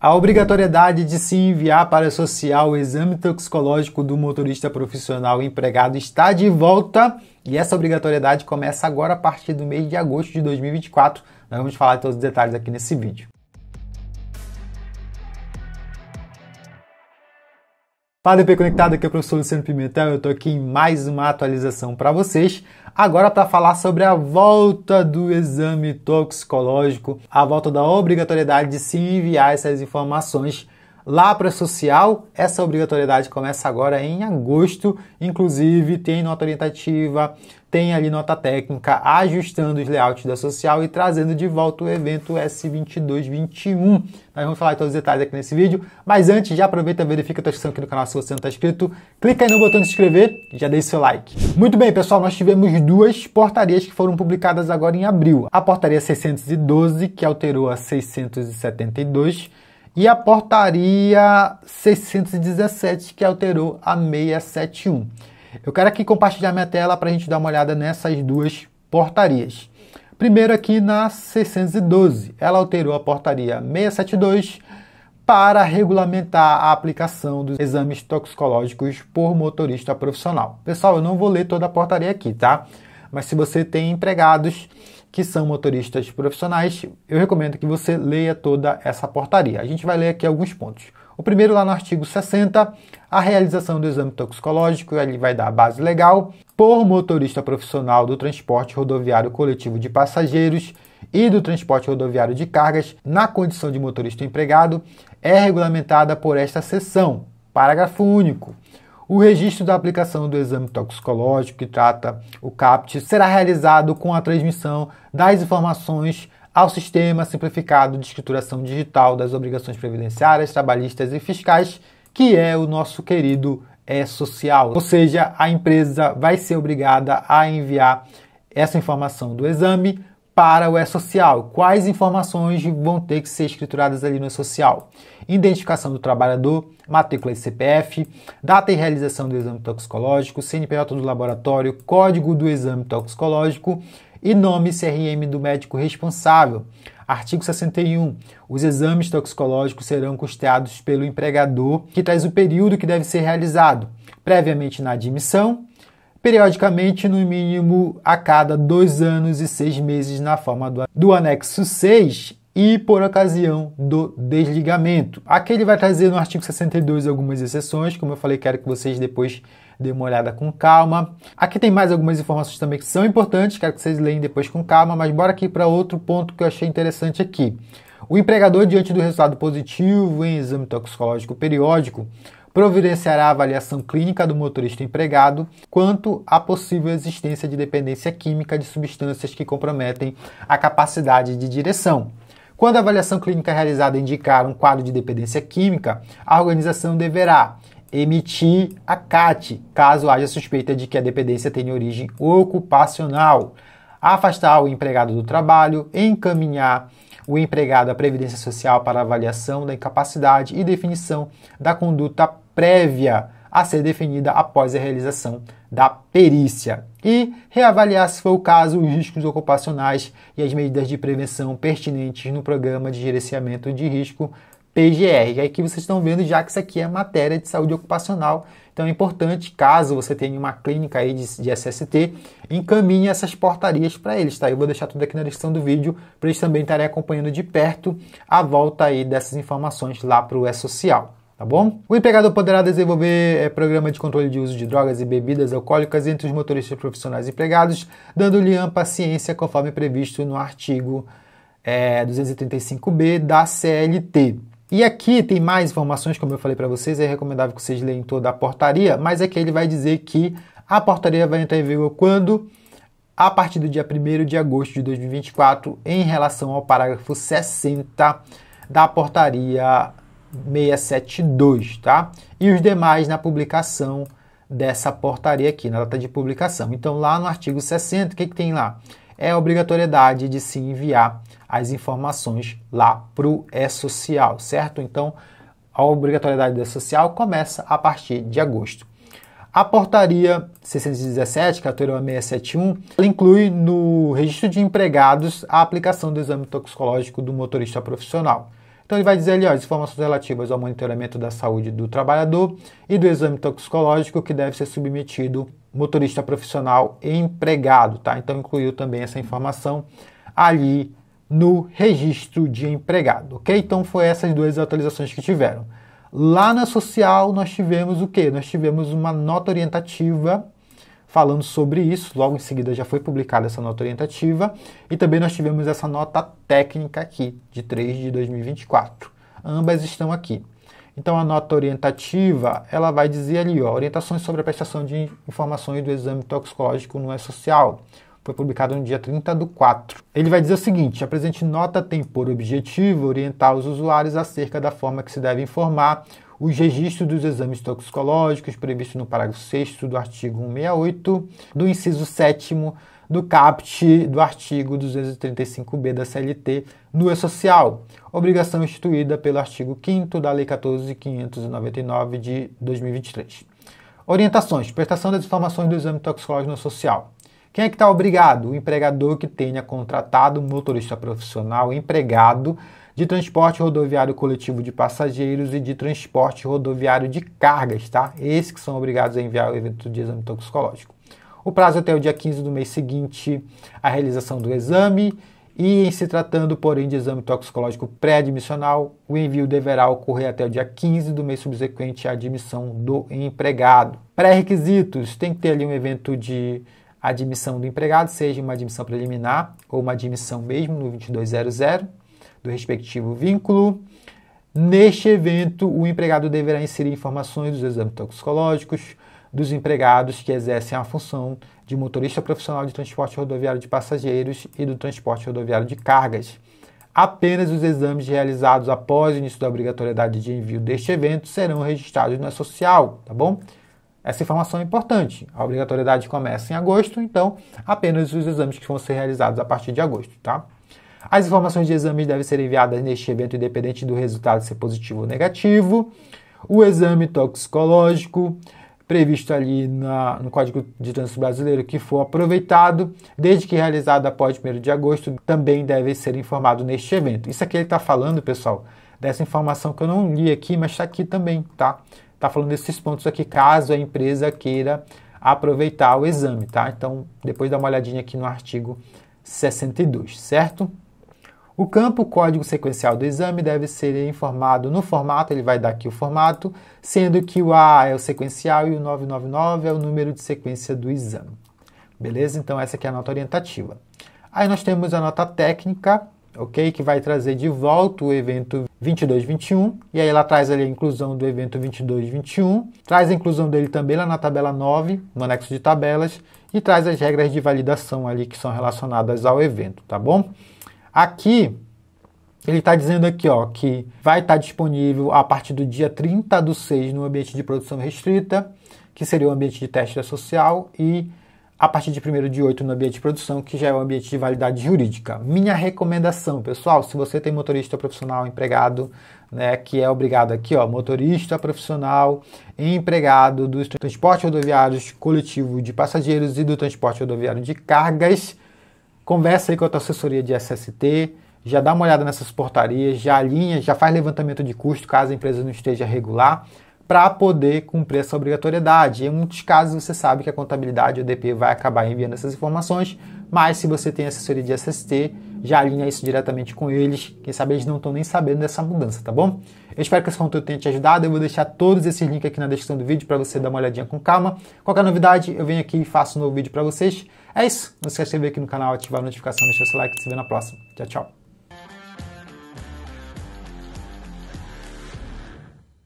A obrigatoriedade de se enviar para social o exame toxicológico do motorista profissional empregado está de volta e essa obrigatoriedade começa agora a partir do mês de agosto de 2024. Nós vamos falar de todos os detalhes aqui nesse vídeo. Fala DP Conectado, aqui é o professor Luciano Pimentel, eu estou aqui em mais uma atualização para vocês. Agora para falar sobre a volta do exame toxicológico, a volta da obrigatoriedade de se enviar essas informações lá para social, essa obrigatoriedade começa agora em agosto, inclusive tem nota orientativa, tem ali nota técnica, ajustando os layouts da social e trazendo de volta o evento S2221. Nós vamos falar de todos os detalhes aqui nesse vídeo, mas antes já aproveita e verifica a tua inscrição aqui no canal se você não está inscrito, clica aí no botão de se inscrever e já deixa seu like. Muito bem pessoal, nós tivemos duas portarias que foram publicadas agora em abril. A portaria 612, que alterou a 672, e a portaria 617 que alterou a 671. Eu quero aqui compartilhar minha tela para a gente dar uma olhada nessas duas portarias. Primeiro aqui na 612, ela alterou a portaria 672 para regulamentar a aplicação dos exames toxicológicos por motorista profissional. Pessoal, eu não vou ler toda a portaria aqui, tá? Mas se você tem empregados que são motoristas profissionais, eu recomendo que você leia toda essa portaria. A gente vai ler aqui alguns pontos. O primeiro lá no artigo 60, a realização do exame toxicológico, ele vai dar a base legal por motorista profissional do transporte rodoviário coletivo de passageiros e do transporte rodoviário de cargas na condição de motorista empregado é regulamentada por esta seção, parágrafo único. O registro da aplicação do exame toxicológico que trata o CAPT será realizado com a transmissão das informações ao Sistema Simplificado de Escrituração Digital das Obrigações Previdenciárias, Trabalhistas e Fiscais, que é o nosso querido E-Social. Ou seja, a empresa vai ser obrigada a enviar essa informação do exame para o E-Social. Quais informações vão ter que ser escrituradas ali no E-Social? Identificação do trabalhador, matrícula de CPF, data e realização do exame toxicológico, CNPJ do laboratório, código do exame toxicológico e nome CRM do médico responsável. Artigo 61. Os exames toxicológicos serão custeados pelo empregador, que traz o período que deve ser realizado, previamente na admissão periodicamente, no mínimo a cada dois anos e seis meses, na forma do, do anexo 6 e por ocasião do desligamento. Aqui ele vai trazer no artigo 62 algumas exceções, como eu falei, quero que vocês depois dêem uma olhada com calma. Aqui tem mais algumas informações também que são importantes, quero que vocês leem depois com calma, mas bora aqui para outro ponto que eu achei interessante aqui. O empregador, diante do resultado positivo em exame toxicológico periódico, providenciará a avaliação clínica do motorista empregado quanto à possível existência de dependência química de substâncias que comprometem a capacidade de direção. Quando a avaliação clínica realizada indicar um quadro de dependência química, a organização deverá emitir a CAT, caso haja suspeita de que a dependência tenha origem ocupacional, afastar o empregado do trabalho, encaminhar o empregado à Previdência Social para avaliação da incapacidade e definição da conduta prévia a ser definida após a realização da perícia e reavaliar, se for o caso, os riscos ocupacionais e as medidas de prevenção pertinentes no Programa de Gerenciamento de Risco PGR. E aqui vocês estão vendo já que isso aqui é matéria de saúde ocupacional, então é importante, caso você tenha uma clínica aí de, de SST, encaminhe essas portarias para eles, tá? Eu vou deixar tudo aqui na descrição do vídeo para eles também estarem acompanhando de perto a volta aí dessas informações lá para o E-Social tá bom? O empregador poderá desenvolver é, programa de controle de uso de drogas e bebidas alcoólicas entre os motoristas profissionais empregados, dando-lhe ampla ciência conforme previsto no artigo é, eh, 235b da CLT. E aqui tem mais informações, como eu falei para vocês, é recomendável que vocês leiam toda a portaria, mas aqui ele vai dizer que a portaria vai entrar em vigor quando? A partir do dia 1 de agosto de 2024, em relação ao parágrafo 60 da portaria 672, tá? E os demais na publicação dessa portaria aqui, na data de publicação. Então, lá no artigo 60, o que, que tem lá? É a obrigatoriedade de se enviar as informações lá para o E-Social, certo? Então, a obrigatoriedade do E-Social começa a partir de agosto. A portaria 617, 14671, é ela inclui no registro de empregados a aplicação do exame toxicológico do motorista profissional. Então ele vai dizer ali, ó, as informações relativas ao monitoramento da saúde do trabalhador e do exame toxicológico que deve ser submetido motorista profissional e empregado, tá? Então incluiu também essa informação ali no registro de empregado, ok? Então foi essas duas atualizações que tiveram. Lá na social nós tivemos o que? Nós tivemos uma nota orientativa falando sobre isso. Logo em seguida já foi publicada essa nota orientativa e também nós tivemos essa nota técnica aqui, de 3 de 2024. Ambas estão aqui. Então a nota orientativa, ela vai dizer ali, ó, orientações sobre a prestação de informações do exame toxicológico no E-Social. É foi publicado no dia 30 do 4. Ele vai dizer o seguinte, a presente nota tem por objetivo orientar os usuários acerca da forma que se deve informar os registros dos exames toxicológicos previstos no parágrafo 6 do artigo 168, do inciso 7 do CAPT do artigo 235b da CLT no E-Social, obrigação instituída pelo artigo 5 da Lei 14.599 de 2023. Orientações: prestação das informações do exame toxicológico no social. Quem é que está obrigado? O empregador que tenha contratado um motorista profissional empregado de transporte rodoviário coletivo de passageiros e de transporte rodoviário de cargas, tá? Esses que são obrigados a enviar o evento de exame toxicológico. O prazo até o dia 15 do mês seguinte à realização do exame e, em se tratando, porém, de exame toxicológico pré-admissional, o envio deverá ocorrer até o dia 15 do mês subsequente à admissão do empregado. Pré-requisitos: tem que ter ali um evento de admissão do empregado, seja uma admissão preliminar ou uma admissão mesmo no 2200 do respectivo vínculo. Neste evento, o empregado deverá inserir informações dos exames toxicológicos dos empregados que exercem a função de motorista profissional de transporte rodoviário de passageiros e do transporte rodoviário de cargas. Apenas os exames realizados após o início da obrigatoriedade de envio deste evento serão registrados na social, tá bom? Essa informação é importante. A obrigatoriedade começa em agosto, então apenas os exames que vão ser realizados a partir de agosto, tá? As informações de exames devem ser enviadas neste evento, independente do resultado ser positivo ou negativo. O exame toxicológico, previsto ali na, no Código de Trânsito Brasileiro, que for aproveitado, desde que realizado após 1 de agosto, também deve ser informado neste evento. Isso aqui ele está falando, pessoal, dessa informação que eu não li aqui, mas está aqui também, tá? Está falando desses pontos aqui, caso a empresa queira aproveitar o exame, tá? Então, depois dá uma olhadinha aqui no artigo 62, certo? O campo código sequencial do exame deve ser informado no formato, ele vai dar aqui o formato, sendo que o A é o sequencial e o 999 é o número de sequência do exame. Beleza? Então essa aqui é a nota orientativa. Aí nós temos a nota técnica, ok? Que vai trazer de volta o evento 2221, e aí ela traz ali a inclusão do evento 2221, traz a inclusão dele também lá na tabela 9, no anexo de tabelas, e traz as regras de validação ali que são relacionadas ao evento, tá bom? Aqui ele está dizendo aqui ó, que vai estar tá disponível a partir do dia 30 do 6 no ambiente de produção restrita, que seria o ambiente de teste social, e a partir de 1 de 8 no ambiente de produção, que já é o ambiente de validade jurídica. Minha recomendação, pessoal, se você tem motorista profissional empregado, né, que é obrigado aqui, ó, motorista profissional empregado do transporte rodoviário coletivo de passageiros e do transporte rodoviário de cargas, Conversa aí com a tua assessoria de SST, já dá uma olhada nessas portarias, já alinha, já faz levantamento de custo caso a empresa não esteja regular, para poder cumprir essa obrigatoriedade. Em muitos casos você sabe que a contabilidade, o DP, vai acabar enviando essas informações, mas se você tem assessoria de SST, já alinha isso diretamente com eles. Quem sabe eles não estão nem sabendo dessa mudança, tá bom? Eu espero que esse conteúdo tenha te ajudado. Eu vou deixar todos esses links aqui na descrição do vídeo para você dar uma olhadinha com calma. Qualquer novidade, eu venho aqui e faço um novo vídeo para vocês. É isso. Não se inscreve aqui no canal, ativar a notificação, deixar seu like e se vê na próxima. Tchau, tchau.